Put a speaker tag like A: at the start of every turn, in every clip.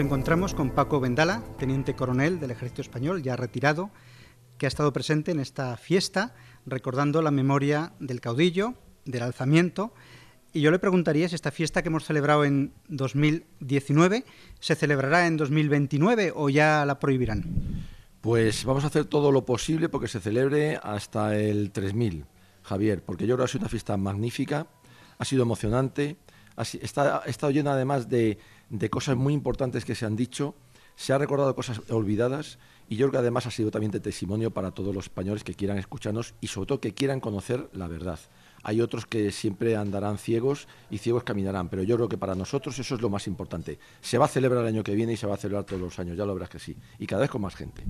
A: encontramos con Paco Vendala, teniente coronel del Ejército Español, ya retirado, que ha estado presente en esta fiesta recordando la memoria del caudillo, del alzamiento. Y yo le preguntaría si esta fiesta que hemos celebrado en 2019 se celebrará en 2029 o ya la prohibirán.
B: Pues vamos a hacer todo lo posible porque se celebre hasta el 3000, Javier, porque yo creo que ha sido una fiesta magnífica, ha sido emocionante, ha, estado llena además de de cosas muy importantes que se han dicho, se ha recordado cosas olvidadas y yo creo que además ha sido también de testimonio para todos los españoles que quieran escucharnos y sobre todo que quieran conocer la verdad hay otros que siempre andarán ciegos y ciegos caminarán, pero yo creo que para nosotros eso es lo más importante. Se va a celebrar el año que viene y se va a celebrar todos los años, ya lo verás que sí, y cada vez con más gente.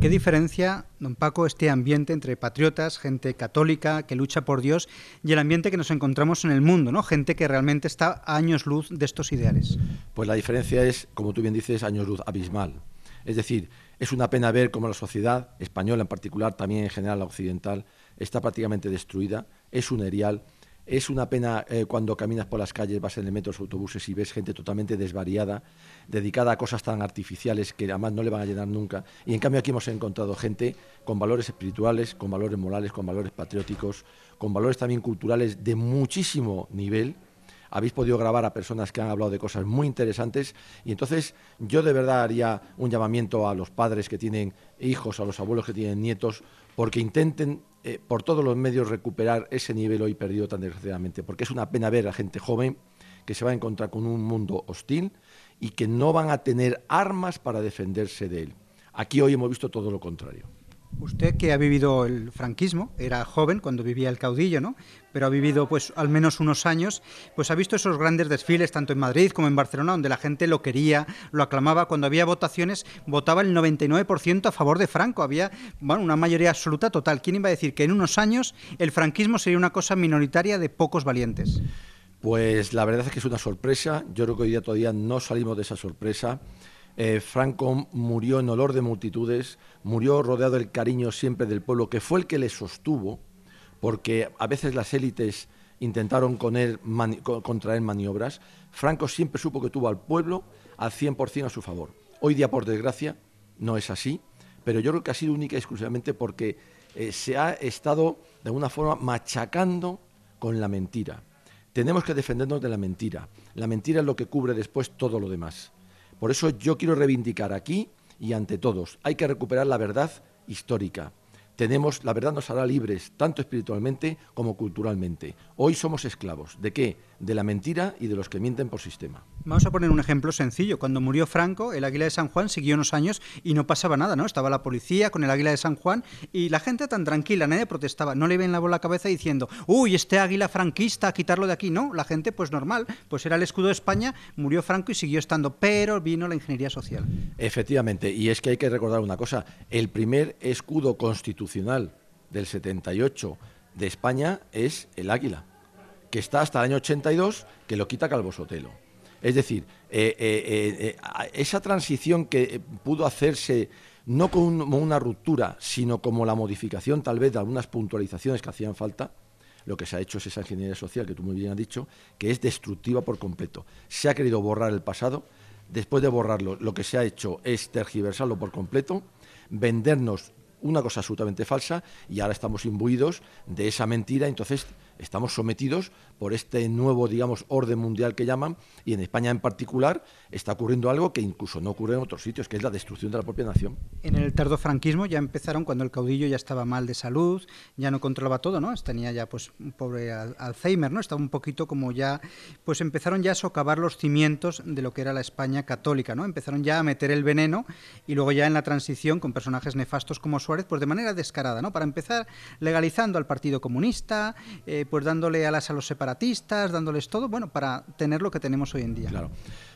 A: ¿Qué diferencia, don Paco, este ambiente entre patriotas, gente católica que lucha por Dios y el ambiente que nos encontramos en el mundo, ¿no? gente que realmente está a años
B: luz de estos ideales? Pues la diferencia es, como tú bien dices, años luz abismal. Es decir, es una pena ver cómo la sociedad española en particular, también en general la occidental, está prácticamente destruida, es un erial. Es una pena eh, cuando caminas por las calles, vas en el los autobuses y ves gente totalmente desvariada, dedicada a cosas tan artificiales que además no le van a llenar nunca. Y en cambio aquí hemos encontrado gente con valores espirituales, con valores morales, con valores patrióticos, con valores también culturales de muchísimo nivel, habéis podido grabar a personas que han hablado de cosas muy interesantes y entonces yo de verdad haría un llamamiento a los padres que tienen hijos, a los abuelos que tienen nietos, porque intenten eh, por todos los medios recuperar ese nivel hoy perdido tan desgraciadamente, porque es una pena ver a gente joven que se va a encontrar con un mundo hostil y que no van a tener armas para defenderse de él. Aquí hoy hemos visto todo lo contrario.
A: Usted que ha vivido el franquismo, era joven cuando vivía el caudillo, ¿no? Pero ha vivido pues al menos unos años, pues ha visto esos grandes desfiles tanto en Madrid como en Barcelona donde la gente lo quería, lo aclamaba, cuando había votaciones votaba el 99% a favor de Franco, había bueno, una mayoría absoluta total. ¿Quién iba a decir que en unos años el franquismo sería una cosa minoritaria de pocos valientes?
B: Pues la verdad es que es una sorpresa, yo creo que hoy día todavía no salimos de esa sorpresa. Eh, Franco murió en olor de multitudes, murió rodeado del cariño siempre del pueblo, que fue el que le sostuvo, porque a veces las élites intentaron contraer maniobras. Franco siempre supo que tuvo al pueblo al 100% a su favor. Hoy día, por desgracia, no es así, pero yo creo que ha sido única y exclusivamente porque eh, se ha estado, de alguna forma, machacando con la mentira. Tenemos que defendernos de la mentira. La mentira es lo que cubre después todo lo demás. Por eso yo quiero reivindicar aquí y ante todos, hay que recuperar la verdad histórica. Tenemos, la verdad nos hará libres, tanto espiritualmente como culturalmente. Hoy somos esclavos. ¿De qué? de la mentira y de los que mienten por sistema.
A: Vamos a poner un ejemplo sencillo. Cuando murió Franco, el águila de San Juan siguió unos años y no pasaba nada, ¿no? Estaba la policía con el águila de San Juan y la gente tan tranquila, nadie protestaba, no le ven la bola a la cabeza diciendo, uy, este águila franquista, quitarlo de aquí. No, la gente, pues normal, pues era el escudo de España, murió Franco y siguió estando, pero vino la ingeniería social.
B: Efectivamente, y es que hay que recordar una cosa, el primer escudo constitucional del 78 de España es el águila que está hasta el año 82, que lo quita Calvo Sotelo. Es decir, eh, eh, eh, esa transición que pudo hacerse no como una ruptura, sino como la modificación tal vez de algunas puntualizaciones que hacían falta, lo que se ha hecho es esa ingeniería social que tú muy bien has dicho, que es destructiva por completo. Se ha querido borrar el pasado, después de borrarlo lo que se ha hecho es tergiversarlo por completo, vendernos una cosa absolutamente falsa y ahora estamos imbuidos de esa mentira, entonces estamos sometidos por este nuevo, digamos, orden mundial que llaman, y en España en particular está ocurriendo algo que incluso no ocurre en otros sitios, que es la destrucción de la propia nación.
A: En el tardofranquismo ya empezaron cuando el caudillo ya estaba mal de salud, ya no controlaba todo, ¿no? Tenía ya, pues, un pobre Alzheimer, ¿no? Estaba un poquito como ya, pues empezaron ya a socavar los cimientos de lo que era la España católica, ¿no? Empezaron ya a meter el veneno y luego ya en la transición con personajes nefastos como Suárez, pues de manera descarada, ¿no? Para empezar legalizando al Partido Comunista, eh, pues dándole alas a los separados dándoles todo, bueno, para tener lo que tenemos
B: hoy en día. Claro.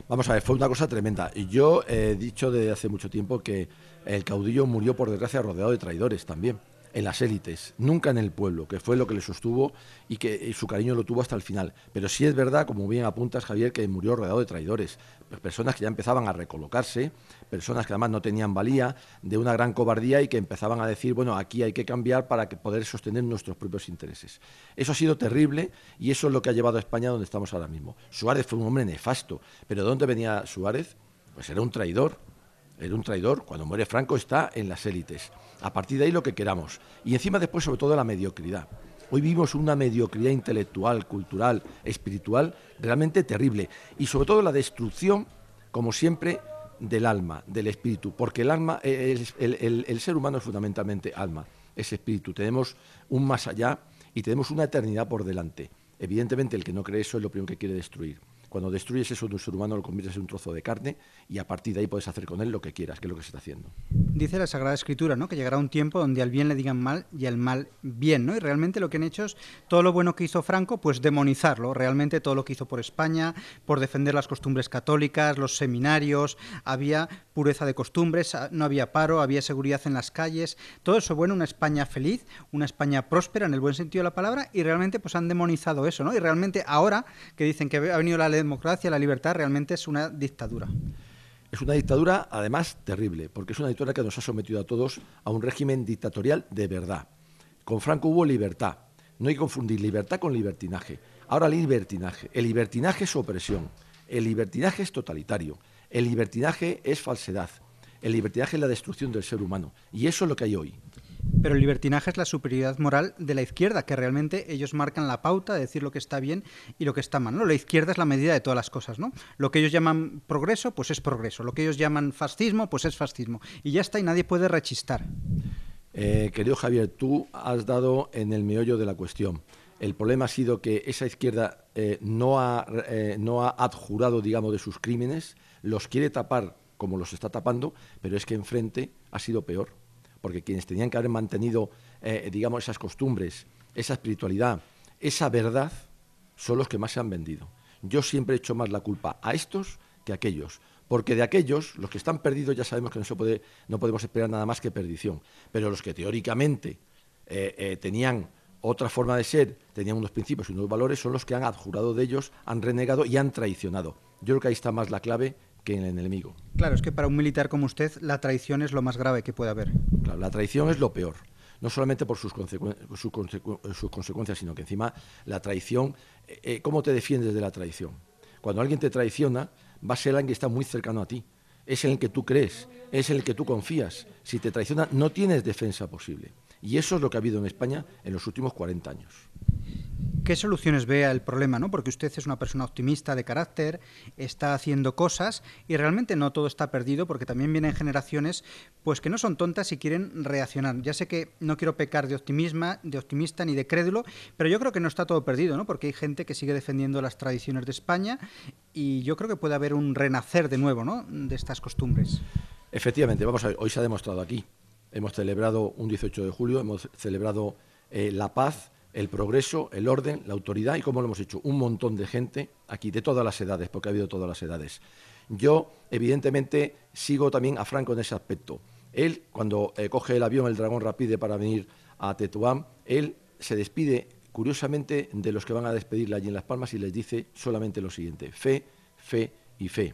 B: Vamos a ver, fue una cosa tremenda. Y yo he dicho desde hace mucho tiempo que el caudillo murió por desgracia rodeado de traidores también en las élites, nunca en el pueblo, que fue lo que le sostuvo y que eh, su cariño lo tuvo hasta el final. Pero sí es verdad, como bien apuntas, Javier, que murió rodeado de traidores, personas que ya empezaban a recolocarse, personas que además no tenían valía, de una gran cobardía y que empezaban a decir, bueno, aquí hay que cambiar para poder sostener nuestros propios intereses. Eso ha sido terrible y eso es lo que ha llevado a España donde estamos ahora mismo. Suárez fue un hombre nefasto, pero ¿de dónde venía Suárez? Pues era un traidor, era un traidor, cuando muere Franco está en las élites. A partir de ahí lo que queramos. Y encima después sobre todo la mediocridad. Hoy vivimos una mediocridad intelectual, cultural, espiritual realmente terrible. Y sobre todo la destrucción, como siempre, del alma, del espíritu. Porque el, alma, el, el ser humano es fundamentalmente alma, es espíritu. Tenemos un más allá y tenemos una eternidad por delante. Evidentemente el que no cree eso es lo primero que quiere destruir. Cuando destruyes eso de un ser humano, lo conviertes en un trozo de carne y a partir de ahí puedes hacer con él lo que quieras, que es lo que se está haciendo.
A: Dice la Sagrada Escritura, ¿no? Que llegará un tiempo donde al bien le digan mal y al mal bien, ¿no? Y realmente lo que han hecho es todo lo bueno que hizo Franco, pues demonizarlo. Realmente todo lo que hizo por España, por defender las costumbres católicas, los seminarios, había pureza de costumbres, ah, no había paro, había seguridad en las calles. Todo eso bueno, una España feliz, una España próspera en el buen sentido de la palabra y realmente pues han demonizado eso, ¿no? Y realmente ahora que dicen que ha venido la democracia, la
B: libertad, realmente es una dictadura. Es una dictadura, además, terrible, porque es una dictadura que nos ha sometido a todos a un régimen dictatorial de verdad. Con Franco hubo libertad. No hay que confundir libertad con libertinaje. Ahora libertinaje. El libertinaje es opresión. El libertinaje es totalitario. El libertinaje es falsedad. El libertinaje es la destrucción del ser humano. Y eso es lo que hay hoy. Pero el libertinaje es la superioridad moral de la izquierda, que
A: realmente ellos marcan la pauta de decir lo que está bien y lo que está mal. La izquierda es la medida de todas las cosas. ¿no? Lo que ellos llaman progreso, pues es progreso. Lo que ellos llaman fascismo, pues es fascismo. Y ya está, y nadie puede rechistar.
B: Eh, querido Javier, tú has dado en el meollo de la cuestión. El problema ha sido que esa izquierda eh, no, ha, eh, no ha adjurado, digamos, de sus crímenes, los quiere tapar como los está tapando, pero es que enfrente ha sido peor porque quienes tenían que haber mantenido, eh, digamos, esas costumbres, esa espiritualidad, esa verdad, son los que más se han vendido. Yo siempre he hecho más la culpa a estos que a aquellos, porque de aquellos, los que están perdidos, ya sabemos que no, podemos esperar nada más que perdición, pero los que teóricamente eh, eh, tenían otra forma de ser, tenían unos principios y unos valores, son los que han adjurado de ellos, han renegado y han traicionado. Yo creo que ahí está más la clave el enemigo.
A: Claro, es que para un militar como usted la traición es lo más
B: grave que puede haber. la traición es lo peor, no solamente por sus, consecuencias, sino que encima la traición, eh, eh, ¿cómo te defiendes de la traición? Cuando alguien te traiciona, va a ser alguien que está muy cercano a ti, es en el que tú crees, es en el que tú confías. Si te traiciona, no tienes defensa posible. Y eso es lo que ha habido en España en los últimos 40 años. ¿Qué soluciones vea el problema? ¿no? Porque usted es una persona optimista de carácter,
A: está haciendo cosas y realmente no todo está perdido porque también vienen generaciones pues, que no son tontas y quieren reaccionar. Ya sé que no quiero pecar de, optimismo, de optimista ni de crédulo, pero yo creo que no está todo perdido, ¿no? porque hay gente que sigue defendiendo las tradiciones de España y
B: yo creo que puede haber un renacer de nuevo ¿no? de estas costumbres. Efectivamente, vamos a ver, hoy se ha demostrado aquí. Hemos celebrado un 18 de julio, hemos celebrado eh, la paz el progreso, el orden, la autoridad y, como lo hemos hecho, un montón de gente aquí de todas las edades, porque ha habido todas las edades. Yo, evidentemente, sigo también a Franco en ese aspecto. Él, cuando eh, coge el avión, el Dragón Rapide, para venir a Tetuán, él se despide, curiosamente, de los que van a despedirle allí en Las Palmas y les dice solamente lo siguiente, fe, fe y fe.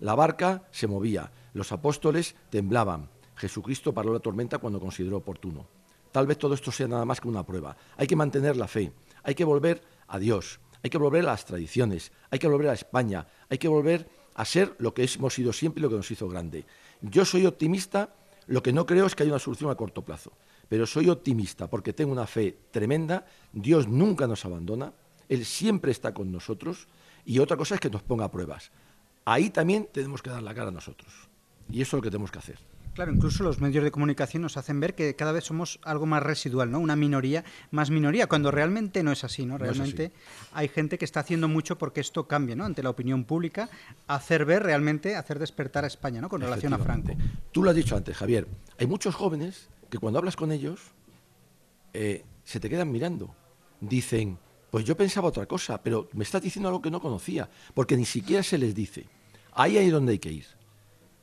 B: La barca se movía, los apóstoles temblaban, Jesucristo paró la tormenta cuando consideró oportuno. Tal vez todo esto sea nada más que una prueba. Hay que mantener la fe, hay que volver a Dios, hay que volver a las tradiciones, hay que volver a España, hay que volver a ser lo que hemos sido siempre y lo que nos hizo grande. Yo soy optimista, lo que no creo es que haya una solución a corto plazo, pero soy optimista porque tengo una fe tremenda, Dios nunca nos abandona, Él siempre está con nosotros y otra cosa es que nos ponga pruebas. Ahí también tenemos que dar la cara a nosotros y eso es lo que tenemos que hacer.
A: Claro, incluso los medios de comunicación nos hacen ver que cada vez somos algo más residual, ¿no? Una minoría, más minoría, cuando realmente no es así, ¿no? Realmente hay gente que está haciendo mucho porque esto cambie, ¿no? Ante la opinión pública,
B: hacer ver realmente, hacer despertar a España, ¿no? Con relación a Franco. Tú lo has dicho antes, Javier. Hay muchos jóvenes que cuando hablas con ellos eh, se te quedan mirando. Dicen, pues yo pensaba otra cosa, pero me estás diciendo algo que no conocía, porque ni siquiera se les dice. Ahí es donde hay que ir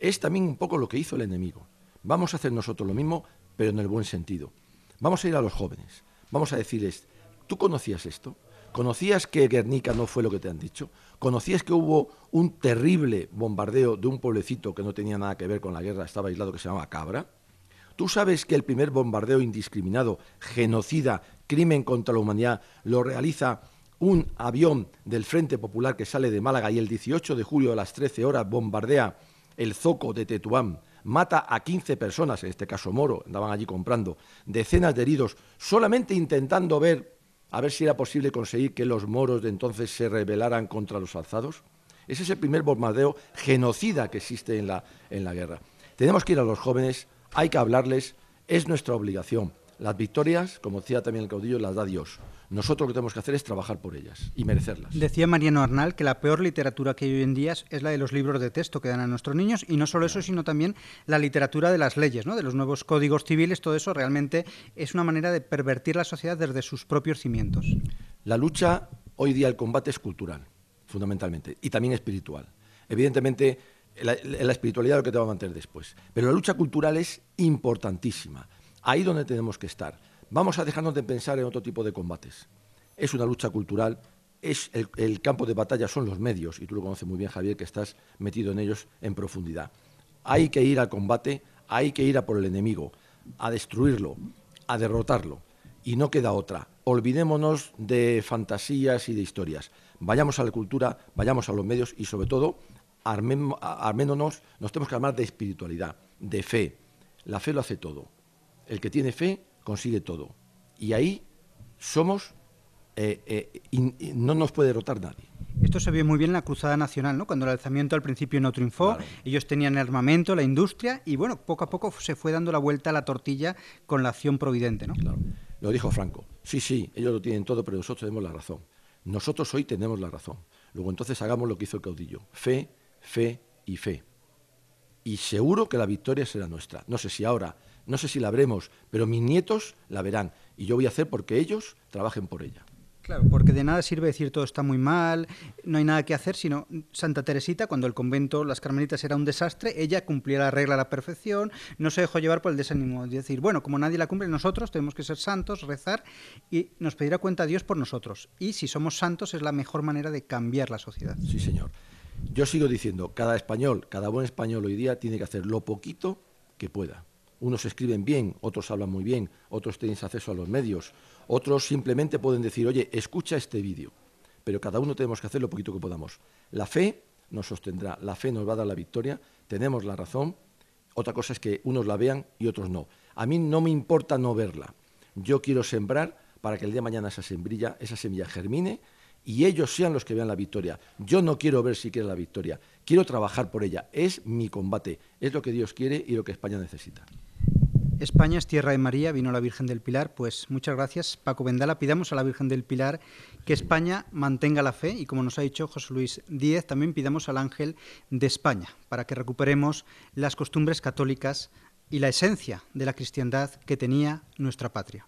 B: es también un poco lo que hizo el enemigo. Vamos a hacer nosotros lo mismo, pero en el buen sentido. Vamos a ir a los jóvenes, vamos a decirles, ¿tú conocías esto? ¿Conocías que Guernica no fue lo que te han dicho? ¿Conocías que hubo un terrible bombardeo de un pueblecito que no tenía nada que ver con la guerra, estaba aislado, que se llamaba Cabra? ¿Tú sabes que el primer bombardeo indiscriminado, genocida, crimen contra la humanidad, lo realiza un avión del Frente Popular que sale de Málaga y el 18 de julio a las 13 horas bombardea el zoco de Tetuán mata a 15 personas, en este caso Moro, andaban allí comprando, decenas de heridos, solamente intentando ver a ver si era posible conseguir que los moros de entonces se rebelaran contra los alzados. Ese es el primer bombardeo genocida que existe en la guerra. Tenemos que ir a los jóvenes, hay que hablarles, es nuestra obligación. Las victorias, como decía también el caudillo, las da Dios. Nosotros lo que tenemos que hacer es trabajar por ellas y merecerlas.
A: Decía Mariano Arnal que la peor literatura que hay hoy en día es la de los libros de texto que dan a nuestros niños y no solo eso, sino también la literatura de las leyes, de los nuevos códigos civiles, todo eso realmente es una manera de pervertir la sociedad desde sus propios
B: cimientos. La lucha, hoy día el combate es cultural, fundamentalmente, y también espiritual. Evidentemente, la, la, espiritualidad es lo que te va a mantener después. Pero la lucha cultural es importantísima ahí donde tenemos que estar. Vamos a dejarnos de pensar en otro tipo de combates. Es una lucha cultural, es el, campo de batalla son los medios, y tú lo conoces muy bien, Javier, que estás metido en ellos en profundidad. Hay que ir al combate, hay que ir a por el enemigo, a destruirlo, a derrotarlo, y no queda otra. Olvidémonos de fantasías y de historias. Vayamos a la cultura, vayamos a los medios y sobre todo, armémonos, nos tenemos que armar de espiritualidad, de fe. La fe lo hace todo. El que tiene fe consigue todo. Y ahí somos, eh, eh, no nos puede derrotar nadie. Esto se vio muy bien en la Cruzada Nacional,
A: ¿no? Cuando el alzamiento al principio no triunfó, ellos tenían el armamento, la industria, y bueno, poco a poco se fue
B: dando la vuelta a la tortilla con la acción providente, ¿no? Lo dijo Franco. Sí, sí, ellos lo tienen todo, pero nosotros tenemos la razón. Nosotros hoy tenemos la razón. Luego entonces hagamos lo que hizo el caudillo. Fe, fe y fe. Y seguro que la victoria será nuestra. No sé si ahora no sé si la veremos, pero mis nietos la verán y yo voy a hacer porque ellos trabajen por ella.
A: Claro, porque de nada sirve decir todo está muy mal, no hay nada que hacer, sino Santa Teresita, cuando el convento, las carmelitas era un desastre, ella cumplía la regla a la perfección, no se dejó llevar por el desánimo. de decir, bueno, como nadie la cumple, nosotros tenemos que ser santos, rezar y nos pedirá cuenta a Dios por nosotros. Y si somos santos, es la mejor manera de cambiar la sociedad. Sí, señor.
B: Yo sigo diciendo, cada español, cada buen español hoy día tiene que hacer lo poquito que pueda. Unos escriben bien, otros hablan muy bien, otros tienen acceso a los medios, otros simplemente pueden decir, oye, escucha este vídeo. Pero cada uno tenemos que hacer lo poquito que podamos. La fe nos sostendrá, la fe nos va a dar la victoria, tenemos la razón. Otra cosa es que unos la vean y otros no. A mí no me importa no verla. Yo quiero sembrar para que el día de mañana esa esa semilla germine y ellos sean los que vean la victoria. Yo no quiero ver si quiere la victoria, quiero trabajar por ella. Es mi combate, es lo que Dios quiere y lo que España necesita.
A: España es tierra de María, vino la Virgen del Pilar. Pues muchas gracias, Paco Vendala. Pidamos a la Virgen del Pilar que España mantenga la fe y, como nos ha dicho José Luis Díez, también pidamos al ángel de España para que recuperemos las costumbres católicas y la esencia de la cristiandad que tenía nuestra patria.